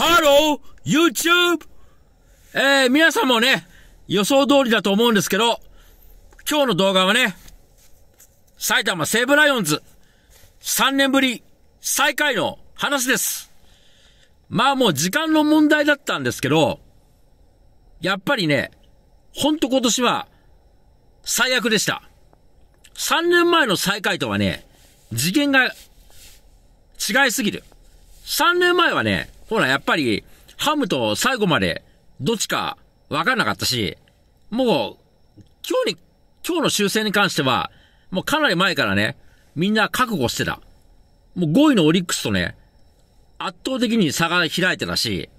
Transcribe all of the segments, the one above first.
ハロー !YouTube! えー、皆さんもね、予想通りだと思うんですけど、今日の動画はね、埼玉西武ライオンズ、3年ぶり再会の話です。まあもう時間の問題だったんですけど、やっぱりね、ほんと今年は最悪でした。3年前の最下位とはね、次元が違いすぎる。3年前はね、ほら、やっぱり、ハムと最後まで、どっちか、わかんなかったし、もう、今日に、今日の修正に関しては、もうかなり前からね、みんな覚悟してた。もう5位のオリックスとね、圧倒的に差が開いてたし、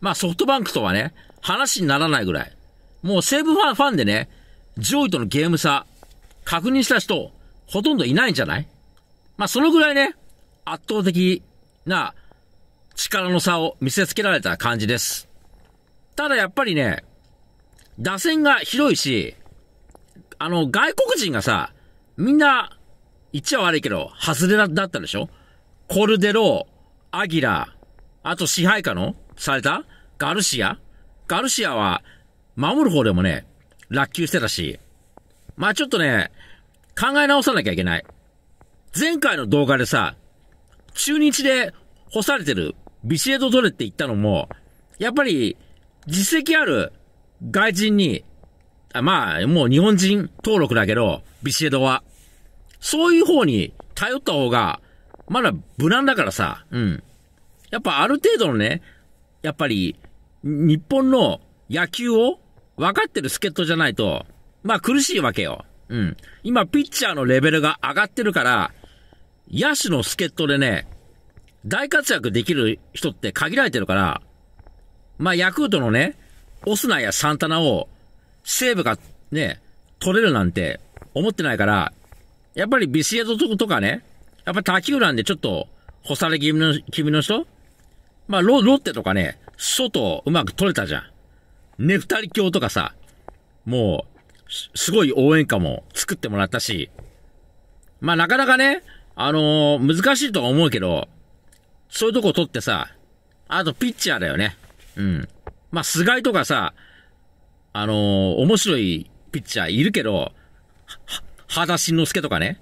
まあソフトバンクとはね、話にならないぐらい。もう西武ファンファンでね、上位とのゲーム差、確認した人、ほとんどいないんじゃないまあそのぐらいね、圧倒的な力の差を見せつけられた感じです。ただやっぱりね、打線が広いし、あの、外国人がさ、みんな、言っちゃ悪いけど、外れだったでしょコルデロアギラ、あと支配下のされたガルシアガルシアは、守る方でもね、落球してたし、まあちょっとね、考え直さなきゃいけない。前回の動画でさ、中日で干されてるビシエド・トレって言ったのも、やっぱり、実績ある外人に、あまあ、もう日本人登録だけど、ビシエドは。そういう方に頼った方が、まだ無難だからさ、うん。やっぱある程度のね、やっぱり、日本の野球を分かってる助っ人じゃないと、まあ苦しいわけよ。うん。今、ピッチャーのレベルが上がってるから、野手の助っ人でね、大活躍できる人って限られてるから、まあ、ヤクルトのね、オスナやサンタナを、西武がね、取れるなんて思ってないから、やっぱりビシエドとかね、やっぱ他球団でちょっと、干され気味の、気味の人まあロ、ロッテとかね、外うまく取れたじゃん。ね、二人教とかさ、もう、すごい応援歌も作ってもらったし、まあなかなかね、あのー、難しいとは思うけど、そういうとこ取ってさ、あとピッチャーだよね。うん。まあ、菅井とかさ、あのー、面白いピッチャーいるけど、は、はだしんのすけとかね。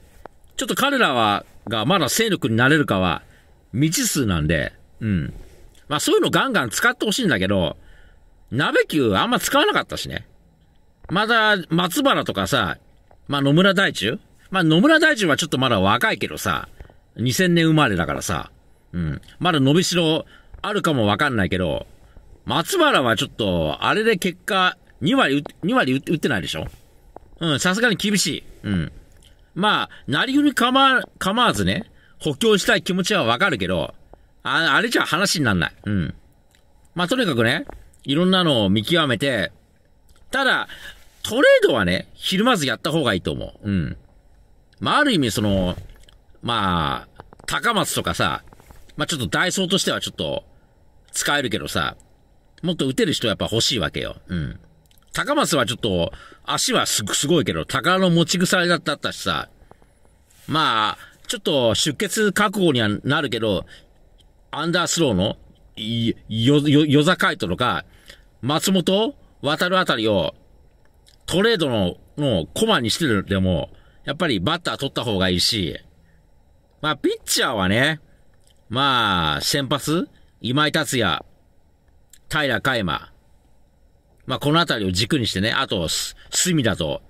ちょっと彼らは、がまだ勢力になれるかは、未知数なんで、うん。まあそういうのガンガン使ってほしいんだけど、鍋球あんま使わなかったしね。まだ、松原とかさ、まあ野村大中まあ野村大中はちょっとまだ若いけどさ、2000年生まれだからさ、うん。まだ伸びしろあるかもわかんないけど、松原はちょっと、あれで結果、2割、2割打ってないでしょうん、さすがに厳しい。うん。まあ、なりふり構わ、構わずね、補強したい気持ちはわかるけど、ああれじゃ話になんない。うん。まあ、とにかくね、いろんなのを見極めて、ただ、トレードはね、ひるまずやった方がいいと思う。うん。まあ、ある意味その、まあ、高松とかさ、まあ、ちょっとダイソーとしてはちょっと、使えるけどさ、もっと打てる人やっぱ欲しいわけよ。うん。高松はちょっと、足はす、すごいけど、宝の持ち腐れだったしさ、まあ、ちょっと出血覚悟にはなるけど、アンダースローの、よ、よ、よざかいとか、松本渡るあたりを、トレードの、の、コマにしてるでも、やっぱりバッター取った方がいいし、まあ、ピッチャーはね、まあ、先発今井達也、平海馬。まあ、この辺りを軸にしてね、あと、隅だと、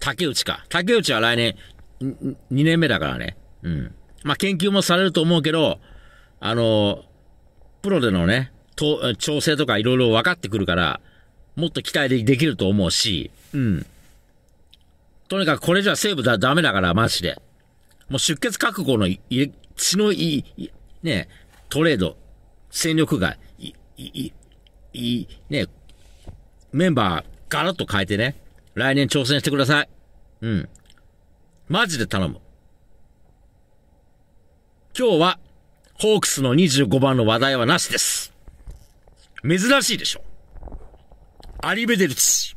竹内か。竹内は来年、2年目だからね。うん。まあ、研究もされると思うけど、あの、プロでのね、と調整とかいろいろ分かってくるから、もっと期待できると思うし、うん。とにかくこれじゃセーブだ、ダメだから、マジで。もう出血覚悟の血のいい、ね、トレード、戦力外、い、い、い、ね、メンバーガラッと変えてね、来年挑戦してください。うん。マジで頼む。今日は、ホークスの25番の話題はなしです。珍しいでしょ。アリベデルチ。